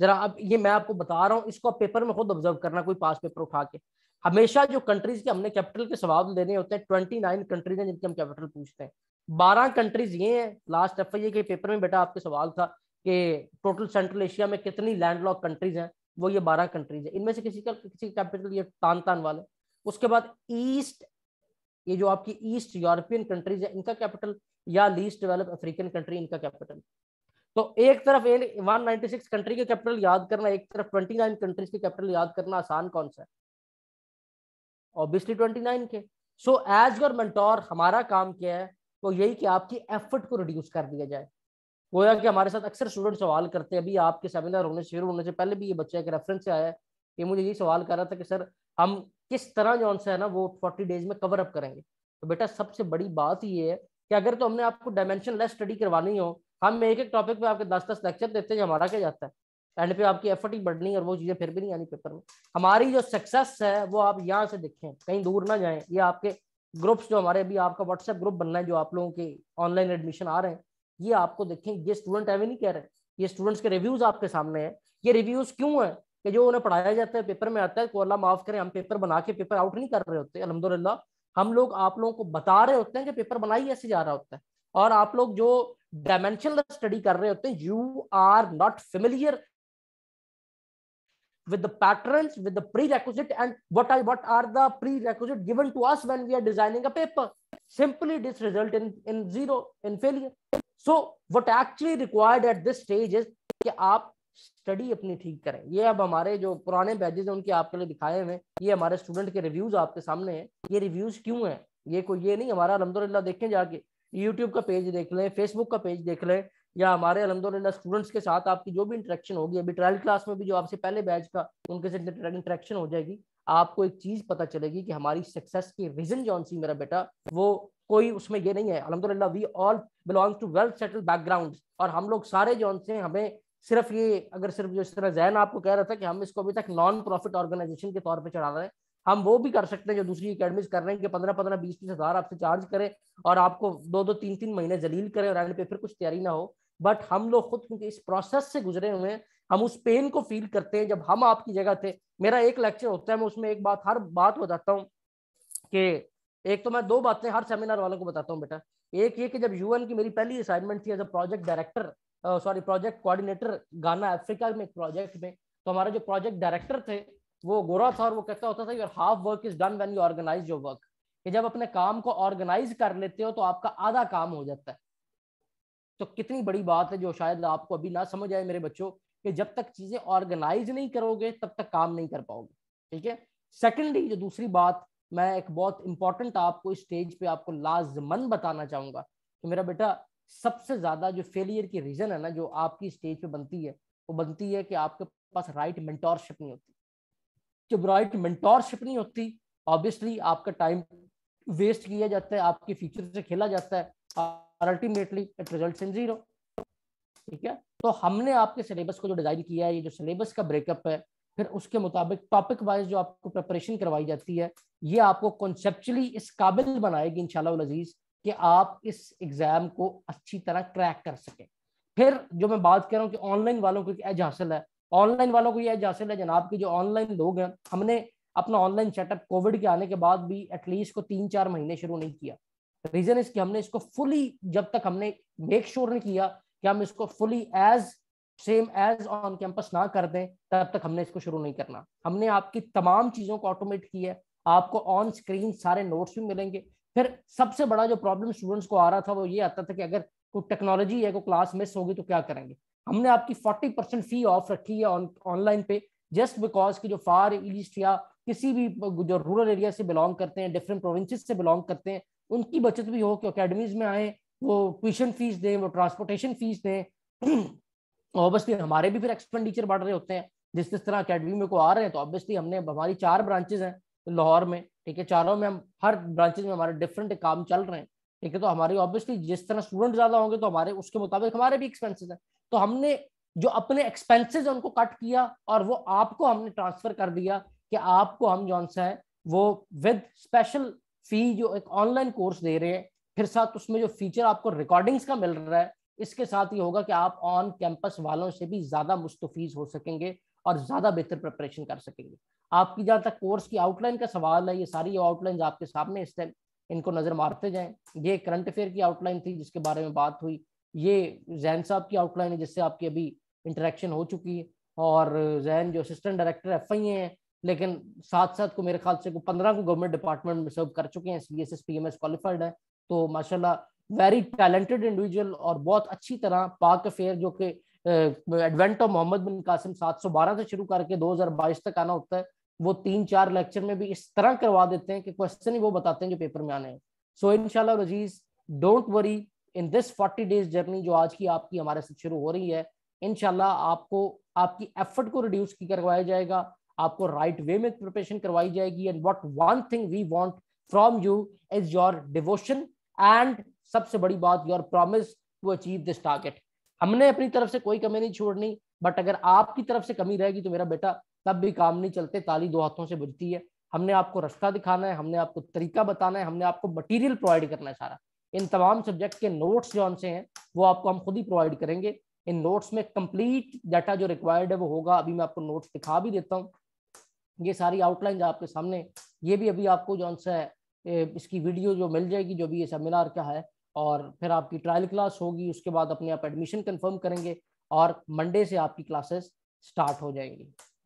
जरा अब ये मैं आपको बता रहा हूँ इसको आप पेपर में खुद ऑब्जर्व करना कोई पास पेपर उठा के हमेशा जो कंट्रीज के हमने कैपिटल के सवाल देने होते हैं ट्वेंटी नाइन कंट्रीज हैं जिनके हम कैपिटल पूछते हैं बारह कंट्रीज ये हैं लास्ट एफ के पेपर में बेटा आपके सवाल था कि टोटल सेंट्रल एशिया में कितनी लैंडलॉक कंट्रीज हैं वो ये बारह कंट्रीज है इनमें से किसी का किसी का कैपिटल ये तान तान वाले उसके बाद ईस्ट ये जो आपकी ईस्ट यूरोपियन कंट्रीज है इनका कैपिटल या लीस्ट डेवलप अफ्रीकन कंट्री इनका कैपिटल तो एक तरफ वन नाइनटी सिक्स कंट्री के कैपिटल याद करना एक तरफ ट्वेंटी नाइन कंट्रीज के कैपिटल याद करना आसान कौन सा है ऑब्वियसली ट्वेंटी नाइन के सो एज योर मेंटोर हमारा काम क्या है वो तो यही कि आपकी एफर्ट को रिड्यूस कर दिया जाए वो या कि हमारे साथ अक्सर स्टूडेंट सवाल करते हैं अभी आपके सेमिनार होने शुरू होने से पहले भी ये बच्चा एक रेफरेंस से आया है कि मुझे यही सवाल कर रहा था कि सर हम किस तरह जो सा है ना वो फोर्टी डेज में कवर अप करेंगे तो बेटा सबसे बड़ी बात ये है कि अगर तो हमने आपको डायमेंशन लेस स्टडी करवानी हो हम एक एक टॉपिक पे आपके दस दस लेक्चर देते हैं हमारा क्या जाता है एंड पे आपकी एफर्ट ही बढ़नी और वो चीज़ें फिर भी नहीं आनी पेपर में हमारी जो सक्सेस है वो आप यहाँ से देखें कहीं दूर ना जाए ये आपके ग्रुप्स जो हमारे अभी आपका व्हाट्सएप ग्रुप बनना है जो आप लोगों के ऑनलाइन एडमिशन आ रहे हैं ये आपको देखें ये स्टूडेंट है नहीं कह रहे ये स्टूडेंट्स के रिव्यूज आपके सामने है ये रिव्यूज क्यों है कि जो उन्हें पढ़ाया जाता है पेपर में आता है तो अल्लाह माफ करें हम पेपर बना के पेपर आउट नहीं कर रहे होते अलहमदुल्ला हम लोग आप लोगों को बता रहे होते हैं कि पेपर बनाई ऐसे जा रहा होता है और आप लोग जो डायमेंशनल स्टडी कर रहे होते हैं you are not familiar with the patterns with the prerequisite and what are what are the prerequisite given to us when we are designing a paper simply this result in in zero in failure so what actually required at this stage is कि आप study अपनी ठीक करें ये अब हमारे जो पुराने बैजेज हैं उनके आपके लिए दिखाए हुए ये हमारे स्टूडेंट के रिव्यूज आपके सामने हैं ये रिव्यूज क्यों हैं ये कोई ये नहीं हमारा अलहमदुल्ला देखें जाके यूट्यूब का पेज देख लें फेसबुक का पेज देख लें या हमारे अलहमदुल्ला स्टूडेंट्स के साथ आपकी जो भी इंटरेक्शन होगी अभी ट्रायल क्लास में भी जो आपसे पहले बैच का उनके से इंटरेक्शन हो जाएगी आपको एक चीज़ पता चलेगी कि हमारी सक्सेस की रीज़न जो सी मेरा बेटा वो कोई उसमें ये नहीं है अलहमदुल्ला we all belong to well settle background और हम लोग सारे जो से हमें सिर्फ ये अगर सिर्फ जो इस तरह जैन आपको कह रहा था कि हम इसको अभी तक नॉन प्रॉफिट ऑर्गेनाइजेशन के तौर पर चढ़ा रहे हैं हम वो भी कर सकते हैं जो दूसरी अकेडमी कर रहे हैं कि पंद्रह पंद्रह बीस बीस हजार आपसे चार्ज करें और आपको दो दो तीन तीन महीने जलील करें और एंड पे फिर कुछ तैयारी ना हो बट हम लोग खुद क्योंकि इस प्रोसेस से गुजरे हुए हैं हम उस पेन को फील करते हैं जब हम आपकी जगह थे मेरा एक लेक्चर होता है मैं उसमें एक बात हर बात बताता हूँ कि एक तो मैं दो बातें हर सेमिनार वालों को बताता हूँ बेटा एक ये कि जब यूएन की मेरी पहली असाइनमेंट थी as a project director sorry project coordinator Ghana Africa में एक प्रोजेक्ट में तो हमारे जो प्रोजेक्ट डायरेक्टर थे वो गोरा था और वो कहता होता था your half work is done when you organize your work कि जब अपने काम को ऑर्गेनाइज कर लेते हो तो आपका आधा काम हो जाता है तो कितनी बड़ी बात है जो शायद आपको अभी ना समझ आए मेरे बच्चों कि जब तक चीजें ऑर्गेनाइज नहीं करोगे तब तक काम नहीं कर पाओगे ठीक है सेकेंडली जो दूसरी बात मैं एक बहुत इंपॉर्टेंट आपको स्टेज पे आपको लाजमन बताना चाहूंगा कि मेरा बेटा सबसे ज्यादा जो फेलियर की रीजन है ना जो आपकी स्टेज पे बनती है वो बनती है कि आपके पास राइट मेंटोरशिप नहीं होती जब राइट मेंटोरशिप नहीं होती ऑब्वियसली आपका टाइम वेस्ट किया जाता है आपके फ्यूचर से खेला जाता है ultimately it result in zero ठीक है तो हमने आपके सिलेबस को जो डिजाइन किया है ये जो सिलेबस का ब्रेकअप है फिर उसके मुताबिक टॉपिक वाइज जो आपको प्रिपरेशन करवाई जाती है ये आपको कॉन्सेप्चुअली इस काबिल बनाएगी इंशाल्लाह अजीज कि आप इस एग्जाम को अच्छी तरह क्रैक कर सकें फिर जो मैं बात कर रहा हूँ कि ऑनलाइन वालों को एज हासिल है ऑनलाइन वालों को यह जासिल है जनाब की जो ऑनलाइन लोग हैं हमने अपना ऑनलाइन सेटअप कोविड के आने के बाद भी एटलीस्ट को तीन चार महीने शुरू नहीं किया रीजन इसकी हमने इसको फुली जब तक हमने मेक श्योर नहीं किया कि हम इसको fully as same as on campus ना कर दें तब तक हमने इसको शुरू नहीं करना हमने आपकी तमाम चीज़ों को ऑटोमेट किया है आपको ऑन स्क्रीन सारे नोट्स भी मिलेंगे फिर सबसे बड़ा जो प्रॉब्लम स्टूडेंट्स को आ रहा था वो ये आता था कि अगर कोई टेक्नोलॉजी है कोई क्लास मिस होगी तो क्या करेंगे हमने आपकी 40 परसेंट फी ऑफ रखी है ऑनलाइन पे जस्ट बिकॉज की जो फार ईस्ट या किसी भी जो रूरल एरिया से बिलोंग करते हैं डिफरेंट प्रोविंसेस से बिलोंग करते हैं उनकी बचत भी हो कि अकेडमीज में आए वो ट्यूशन फीस दें वो ट्रांसपोर्टेशन फीस दें ऑब्वियसली हमारे भी फिर एक्सपेंडिचर बढ़ रहे होते हैं जिस जिस तरह अकेडमी में को आ रहे हैं तो ऑब्वियसली हमने हमारी चार ब्रांचेज हैं तो लाहौर में ठीक है चारों में हम हर ब्रांचेज में हमारे डिफरेंट काम चल रहे हैं ठीक है तो हमारे ऑब्वियसली जिस तरह स्टूडेंट ज्यादा होंगे तो हमारे उसके मुताबिक हमारे भी एक्सपेंसेस हैं तो हमने जो अपने एक्सपेंसेस उनको कट किया और वो आपको हमने ट्रांसफर कर दिया कि आपको हम जो है वो विद स्पेशल फी जो एक ऑनलाइन कोर्स दे रहे हैं फिर साथ उसमें जो फीचर आपको रिकॉर्डिंग्स का मिल रहा है इसके साथ ये होगा कि आप ऑन कैंपस वालों से भी ज़्यादा मुस्तफीज हो सकेंगे और ज़्यादा बेहतर प्रिपरेशन कर सकेंगे आपकी जहाँ तक कोर्स की आउटलाइन का सवाल है ये सारी आउटलाइन आपके सामने इस टाइम इनको नज़र मारते जाएं ये करंट अफेयर की आउटलाइन थी जिसके बारे में बात हुई ये जैन साहब की आउटलाइन है जिससे आपकी अभी इंटरेक्शन हो चुकी है और जैन जो असिस्टेंट डायरेक्टर एफ आई है लेकिन साथ साथ को मेरे ख्याल से को पंद्रह को गवर्नमेंट डिपार्टमेंट में सर्व कर चुके हैं C S S P M S qualified है तो माशाल्लाह वेरी टैलेंटेड इंडिविजुअल और बहुत अच्छी तरह पाक अफेयर जो कि एडवेंट ऑफ मोहम्मद बिन कासिम सात सौ बारह से शुरू करके दो हजार बाईस तक आना होता है वो तीन चार लेक्चर में भी इस तरह करवा देते हैं कि क्वेश्चन ही वो बताते हैं जो पेपर में आने हैं सो इन अजीज don't worry in this forty days journey जो आज की आपकी हमारे से शुरू हो रही है इनशाला आपको आपकी एफर्ट को रिड्यूस की करवाया जाएगा आपको राइट वे में प्रिपरेशन करवाई जाएगी and what one thing we want from you is your devotion and सबसे बड़ी बात your promise to achieve this target हमने अपनी तरफ से कोई कमी नहीं छोड़नी बट अगर आपकी तरफ से कमी रहेगी तो मेरा बेटा तब भी काम नहीं चलते ताली दो हाथों से बजती है हमने आपको रास्ता दिखाना है हमने आपको तरीका बताना है हमने आपको मटेरियल प्रोवाइड करना है सारा इन तमाम सब्जेक्ट के नोट्स जो उनसे हैं वो आपको हम खुद ही प्रोवाइड करेंगे इन नोट्स में कंप्लीट डाटा जो रिक्वायर्ड है वो होगा अभी मैं आपको नोट्स दिखा भी देता हूँ ये सारी आउटलाइन आपके सामने ये भी अभी आपको जो सा इसकी वीडियो जो मिल जाएगी जो भी ये सेमिनार का है और फिर आपकी ट्रायल क्लास होगी उसके बाद अपने आप एडमिशन कन्फर्म करेंगे और मंडे से आपकी क्लासेस स्टार्ट हो जाएंगी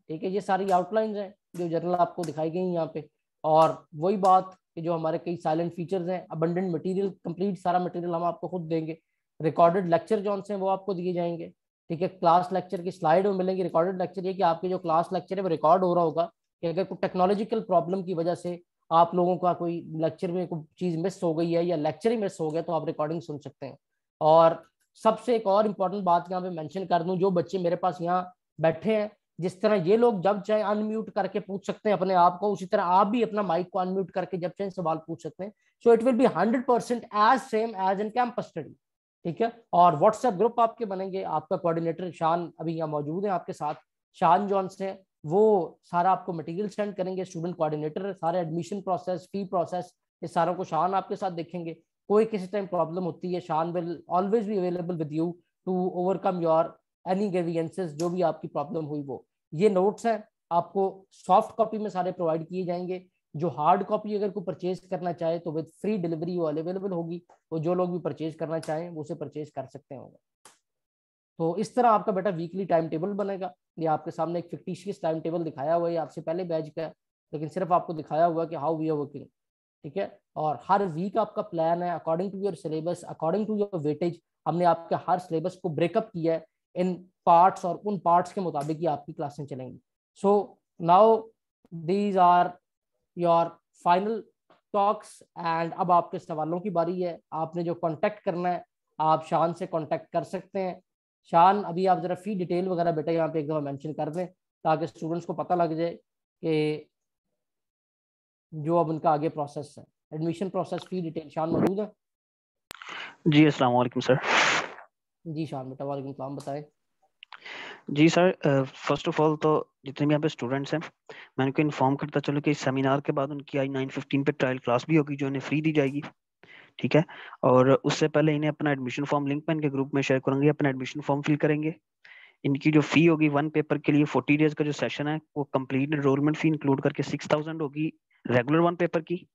ठीक है ये सारी आउटलाइंस हैं जो जर्नल आपको दिखाई गई यहाँ पे और वही बात कि जो हमारे कई साइलेंट फीचर्स हैं अबंडेंट मटेरियल कंप्लीट सारा मटेरियल हम आपको खुद देंगे रिकॉर्डेड लेक्चर जो हैं वो आपको दिए जाएंगे ठीक है क्लास लेक्चर की स्लाइड में मिलेंगे रिकॉर्डेड लेक्चर ये कि आपके जो क्लास लेक्चर है वो रिकॉर्ड हो रहा होगा कि अगर कोई टेक्नोलॉजिकल प्रॉब्लम की वजह से आप लोगों का कोई लेक्चर में कोई चीज़ मिस हो गई है या लेक्चर ही मिस हो गया तो आप रिकॉर्डिंग सुन सकते हैं और सबसे एक और इम्पॉर्टेंट बात यहाँ पे मैंशन कर दूँ जो बच्चे मेरे पास यहाँ बैठे हैं जिस तरह ये लोग जब चाहे अनम्यूट करके पूछ सकते हैं अपने आप को उसी तरह आप भी अपना माइक को अनम्यूट करके जब चाहे सवाल पूछ सकते हैं so it will be hundred percent as same as in campus study ठीक है और व्हाट्सएप ग्रुप आपके बनेंगे आपका कोऑर्डिनेटर शान अभी यहाँ मौजूद है आपके साथ शान जॉन्स है वो सारा आपको मटेरियल सेंड करेंगे स्टूडेंट कोऑर्डिनेटर सारे एडमिशन प्रोसेस फी प्रोसेस ये सारा को शान आपके साथ देखेंगे कोई किसी टाइम प्रॉब्लम होती है Shan will always be available with you to overcome your any grievances जो भी आपकी प्रॉब्लम हुई वो ये नोट्स हैं आपको सॉफ्ट कॉपी में सारे प्रोवाइड किए जाएंगे जो हार्ड कॉपी अगर कोई परचेज करना चाहे तो विद फ्री डिलीवरी वो अवेलेबल होगी वो जो लोग भी परचेज करना चाहें वो उसे परचेज कर सकते होंगे तो इस तरह आपका बेटा वीकली टाइम टेबल बनेगा ये आपके सामने एक फिक्टिशियस टाइम टेबल दिखाया हुआ है आपसे पहले बैच का लेकिन सिर्फ आपको दिखाया हुआ कि हाउ वी आर वर्किंग ठीक है और हर वीक आपका प्लान है according to your syllabus according to your weightage हमने आपके हर सिलेबस को ब्रेकअप किया है इन पार्ट्स और उन पार्ट्स के मुताबिक ही आपकी क्लासें चलेंगी so now these are your final talks and अब आपके सवालों की बारी है आपने जो कांटेक्ट करना है आप शान से कांटेक्ट कर सकते हैं शान अभी आप ज़रा फी डिटेल वगैरह बेटा यहाँ पे एक दफ़ा मेंशन कर दें ताकि स्टूडेंट्स को पता लग जाए कि जो अब उनका आगे प्रोसेस है एडमिशन प्रोसेस फी डिटेल शान मौजूद है जी अस्सलाम वालेकुम सर जी शान बेटा वालेकुम सलाम बताएं जी सर फर्स्ट ऑफ ऑल तो जितने भी यहाँ पे स्टूडेंट्स हैं मैं उनको इन्फॉर्म करता चलूँ कि इस सेमिनार के बाद उनकी आई नाइन फिफ्टीन पे ट्रायल क्लास भी होगी जो इन्हें फ्री दी जाएगी ठीक है और उससे पहले इन्हें अपना एडमिशन फॉर्म लिंक मैं इनके ग्रुप में शेयर करूंगी अपना एडमिशन फॉर्म फिल करेंगे इनकी जो फी होगी वन पेपर के लिए फोर्टी डेज का जो सेशन है वो कम्प्लीट इनरोलमेंट फी इंक्लूड करके सिक्स थाउजेंड होगी रेगुलर वन पेपर की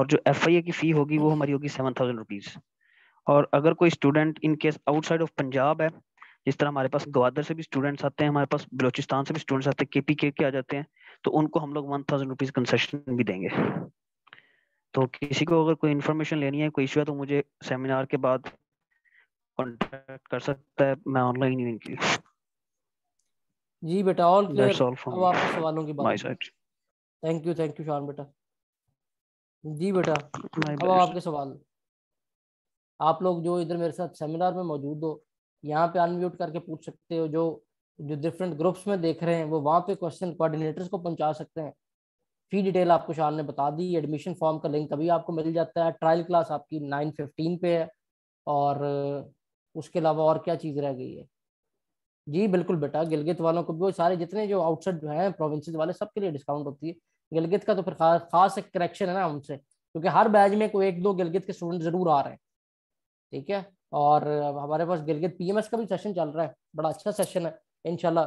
और जो एफ की फी होगी वो हमारी होगी सेवन थाउजेंड रुपीज़ और अगर कोई student in case outside of Punjab है जिस तरह हमारे पास ग्वादर से भी स्टूडेंट्स आते हैं हमारे पास बलोचिस्तान से भी स्टूडेंट्स आते हैं केपी के के आ जाते हैं तो उनको हम लोग वन थाउजेंड रुपीज कंसेशन भी देंगे तो किसी को अगर कोई इन्फॉर्मेशन लेनी है कोई इशू है तो मुझे सेमिनार के बाद कॉन्टेक्ट कर सकता है मैं ऑनलाइन ही इनके जी बेटा ऑल क्लियर अब आपके सवालों की बात थैंक यू थैंक यू शान बेटा जी बेटा अब आपके सवाल आप लोग जो इधर मेरे साथ सेमिनार में मौजूद हो यहाँ पे अनम्यूट करके पूछ सकते हो जो जो डिफरेंट ग्रुप्स में देख रहे हैं वो वहाँ पे क्वेश्चन कोऑर्डिनेटर्स को पहुँचा सकते हैं फी डिटेल आपको शान ने बता दी एडमिशन फॉर्म का लिंक अभी आपको मिल जाता है ट्रायल क्लास आपकी नाइन फिफ्टीन पे है और उसके अलावा और क्या चीज़ रह गई है जी बिल्कुल बेटा गिलगित वालों को भी वो सारे जितने जो आउटसाइड हैं प्रोविंस वाले सबके लिए डिस्काउंट होती है गिलगित का तो फिर खास खास एक करेक्शन है ना उनसे क्योंकि हर बैच में कोई एक दो गिलगित के स्टूडेंट जरूर आ रहे हैं ठीक है और हमारे पास गिलगित पीएमएस का भी सेशन चल रहा है बड़ा अच्छा सेशन है इनशाला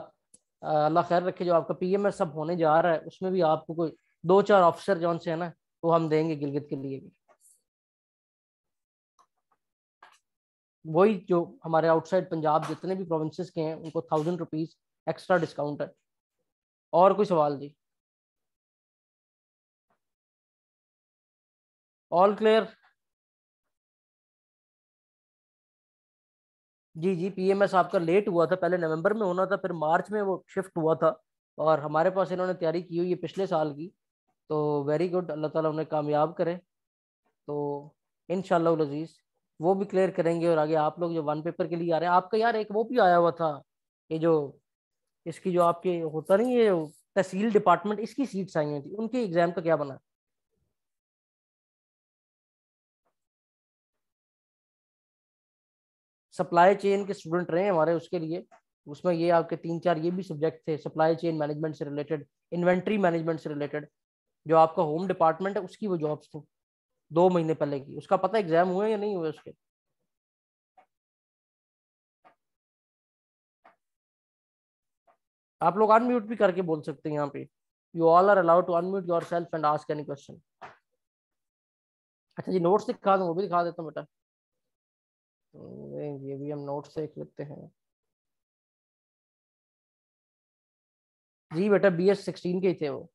अल्लाह खैर रखे जो आपका पीएमएस सब होने जा रहा है उसमें भी आपको कोई दो चार ऑफिसर जो से है ना वो हम देंगे गिलगित के लिए भी वही जो हमारे आउटसाइड पंजाब जितने भी प्रोविंसेस के हैं उनको थाउजेंड रुपीज एक्स्ट्रा डिस्काउंट है और कोई सवाल जी ऑल क्लियर जी जी पीएमएस आपका लेट हुआ था पहले नवंबर में होना था फिर मार्च में वो शिफ्ट हुआ था और हमारे पास इन्होंने तैयारी की हुई है पिछले साल की तो वेरी गुड अल्लाह ताला उन्हें कामयाब करे तो इन शजीज़ वो भी क्लियर करेंगे और आगे आप लोग जो वन पेपर के लिए आ रहे हैं आपका यार एक वो भी आया हुआ था ये जो इसकी जो आपके होता नहीं है तहसील डिपार्टमेंट इसकी सीट्स आई हुई थी उनके एग्जाम का क्या बना सप्लाई चेन के स्टूडेंट रहे हमारे उसके लिए उसमें ये आपके तीन चार ये भी सब्जेक्ट थे सप्लाई चेन मैनेजमेंट से रिलेटेड इन्वेंट्री मैनेजमेंट से रिलेटेड जो आपका होम डिपार्टमेंट है उसकी वो जॉब्स थी दो महीने पहले की उसका पता एग्जाम हुए या नहीं हुए उसके आप लोग अनम्यूट भी करके बोल सकते हैं यहाँ पे you all are allowed to unmute yourself and ask any question अच्छा जी नोट्स दिखा दूँ वो भी दिखा देता हूँ बेटा ये भी हम नोट से एक लेते हैं जी बेटा बी एस सिक्सटीन के ही थे वो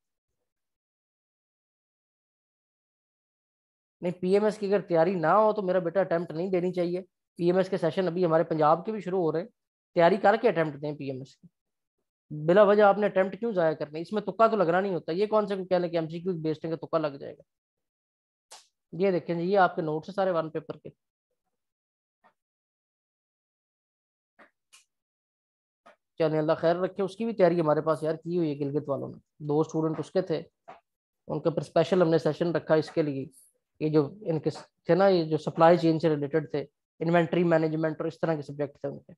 नहीं पीएमएस की अगर तैयारी ना हो तो मेरा बेटा अटेम्प्ट नहीं देनी चाहिए पीएमएस के सेशन अभी हमारे पंजाब के भी शुरू हो रहे हैं तैयारी करके अटेम्प्ट दें पीएमएस की बिला वजह आपने अटेम्प्ट क्यों जाया करना इसमें तुक्का तो लगना नहीं होता ये कौन से कहने एम सी क्यू है तुक्का लग जाएगा ये देखें जी ये आपके नोट्स सारे वन पेपर के चले अल्लाह खैर रखे उसकी भी तैयारी हमारे पास यार की हुई है गिलगित वालों ने दो स्टूडेंट उसके थे उनके पर स्पेशल हमने सेशन रखा इसके लिए ये जो इनके थे ना ये जो सप्लाई चेन से रिलेटेड थे इन्वेंट्री मैनेजमेंट और इस तरह के सब्जेक्ट थे उनके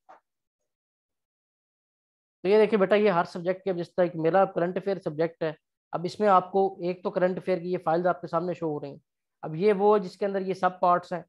तो ये देखिए बेटा ये हर सब्जेक्ट के जिस तरह एक मेरा करंट अफेयर सब्जेक्ट है अब इसमें आपको एक तो करंट अफेयर की ये फाइल्स आपके सामने शो हो रही हैं अब ये वो जिसके अंदर ये सब पार्ट्स हैं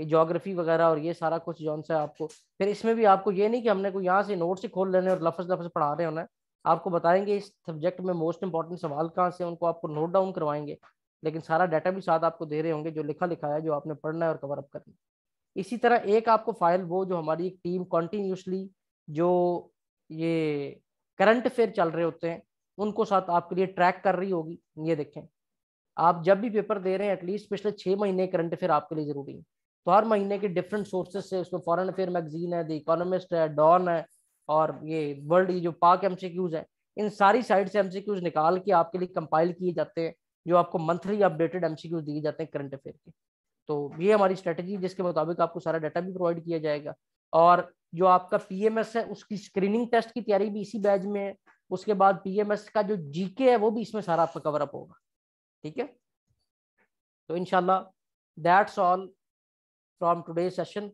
ये जोग्राफी वगैरह और ये सारा कुछ जौन सा आपको फिर इसमें भी आपको ये नहीं कि हमने को यहाँ से नोट से खोल लेने और लफज लफज पढ़ा रहे होना है आपको बताएंगे इस सब्जेक्ट में मोस्ट इंपॉर्टेंट सवाल कहाँ से उनको आपको नोट डाउन करवाएंगे लेकिन सारा डाटा भी साथ आपको दे रहे होंगे जो लिखा लिखा है जो आपने पढ़ना है और कवर अप करना है इसी तरह एक आपको फाइल वो जो हमारी एक टीम कॉन्टीन्यूसली जो ये करंट अफेयर चल रहे होते हैं उनको साथ आपके लिए ट्रैक कर रही होगी ये देखें आप जब भी पेपर दे रहे हैं एटलीस्ट पिछले छः महीने करंट अफेयर आपके लिए ज़रूरी है तो हर महीने के डिफरेंट सोर्सेज से उसमें फॉरेन अफेयर मैगजीन है द इकोनॉमिस्ट है डॉन है और ये वर्ल्ड ये जो पाक एम है इन सारी साइड से एम निकाल के आपके लिए कंपाइल किए जाते हैं जो आपको मंथली अपडेटेड एम दिए जाते हैं करंट अफेयर के तो ये हमारी स्ट्रेटजी जिसके मुताबिक आपको सारा डाटा भी प्रोवाइड किया जाएगा और जो आपका पी है उसकी स्क्रीनिंग टेस्ट की तैयारी भी इसी बैच में है उसके बाद पी का जो जी है वो भी इसमें सारा आपका कवर अप होगा ठीक है तो इनशाला that's all from today session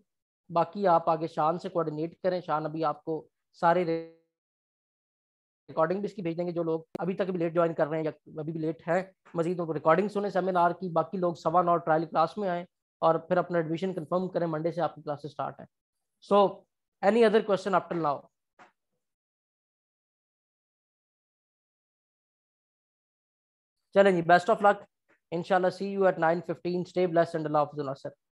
बाकी आप आगे शान से कोऑर्डिनेट करें शान अभी आपको सारे रिकॉर्डिंग भी इसकी भेज देंगे जो लोग अभी तक भी लेट ज्वाइन कर रहे हैं या अभी भी लेट हैं मजीद रिकॉर्डिंग सुने सेमिनार की बाकी लोग सवा नौ ट्रायल क्लास में आएँ और फिर अपना एडमिशन कन्फर्म करें मंडे से आपकी क्लासेस स्टार्ट हैं so any other question after now चलें जी बेस्ट ऑफ लक इंशाल्लाह see you at 9:15 stay blessed and अल्लाह हाफिज़ सर